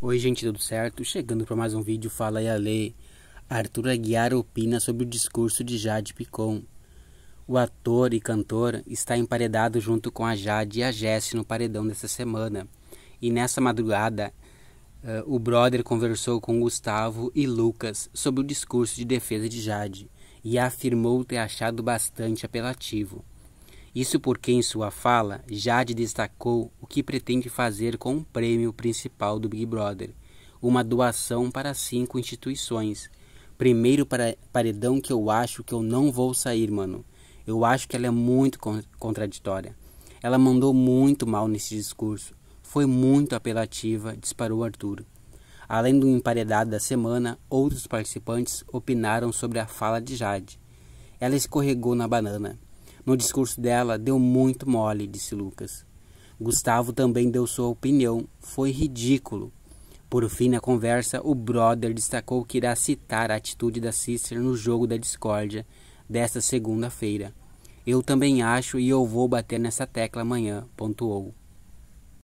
Oi gente, tudo certo? Chegando para mais um vídeo Fala e a Lei. Arthur Aguiar opina sobre o discurso de Jade Picon. O ator e cantor está emparedado junto com a Jade e a Jess no paredão dessa semana. E nessa madrugada, uh, o brother conversou com Gustavo e Lucas sobre o discurso de defesa de Jade e afirmou ter achado bastante apelativo. Isso porque em sua fala, Jade destacou o que pretende fazer com o prêmio principal do Big Brother, uma doação para cinco instituições. Primeiro para paredão que eu acho que eu não vou sair, mano. Eu acho que ela é muito contraditória. Ela mandou muito mal nesse discurso. Foi muito apelativa, disparou Arthur. Além do emparedado da semana, outros participantes opinaram sobre a fala de Jade. Ela escorregou na banana. No discurso dela, deu muito mole, disse Lucas. Gustavo também deu sua opinião. Foi ridículo. Por fim, na conversa, o brother destacou que irá citar a atitude da Cícera no jogo da discórdia desta segunda-feira. Eu também acho e eu vou bater nessa tecla amanhã, pontuou.